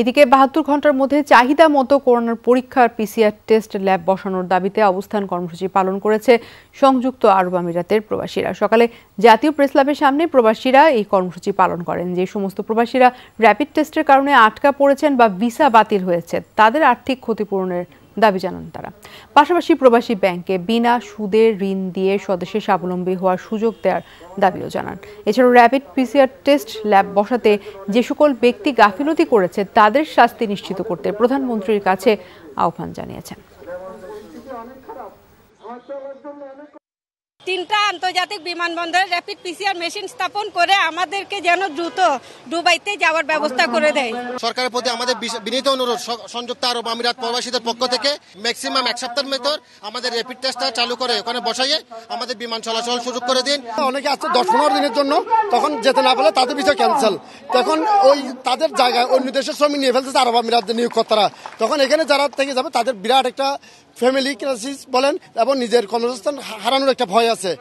এদিকে বাহাত্তর ঘন্টার মধ্যে চাহিদা মতো করোনার পরীক্ষার পিসিআর টেস্ট ল্যাব বসানোর দাবিতে অবস্থান কর্মসূচি পালন করেছে সংযুক্ত আরব আমিরাতের প্রবাসীরা সকালে জাতীয় প্রেস ক্লাবের সামনে প্রবাসীরা এই কর্মসূচি পালন করেন যে সমস্ত প্রবাসীরা র্যাপিড টেস্টের কারণে আটকা পড়েছেন বা ভিসা বাতিল হয়েছে তাদের আর্থিক ক্ষতিপূরণের দাবি জানান তারা পাশাপাশি প্রবাসী ব্যাংকে বিনা সুদে ঋণ দিয়ে স্বদেশে স্বাবলম্বী হওয়ার সুযোগ দেওয়ার দাবিও জানান এছাড়াও র্যাপিড পিসিআর টেস্ট ল্যাব বসাতে যে সকল ব্যক্তি গাফিলতি করেছে তাদের শাস্তি নিশ্চিত করতে প্রধানমন্ত্রীর কাছে আহ্বান জানিয়েছেন তিনটা আন্তর্জাতিক বিমানবন্দরে র্যাপিড পিসিআর মেশিন স্থাপন করে আমাদেরকে যেন দ্রুত দুবাইতে যাওয়ার ব্যবস্থা করে দেয় সরকারের প্রতি আমাদের বিনীত অনুরোধ সংযুক্ত আরব আমিরাত প্রবাসীদের পক্ষ থেকে ম্যাক্সিমাম এক সপ্তাহের মেতর আমাদের র্যাপিড টেস্টটা চালু করে ওখানে বসাইয়ে আমাদের বিমান চলাচল সুযোগ করে দিন অনেকে আছে দশ পনেরো দিনের জন্য তখন যেতে না পারলে তাদের বিষয় ক্যান্সেল তখন ওই তাদের জায়গায় অন্য দেশের শ্রমিক নিয়ে ফেলতেছে আরব আমিরাতদের নিয়োগকর্তারা তখন এখানে যারা থেকে যাবে তাদের বিরাট একটা ফ্যামিলি ক্রাইসিস বলেন এবং নিজের কর্মসংস্থান হারানোর একটা ভয় আছে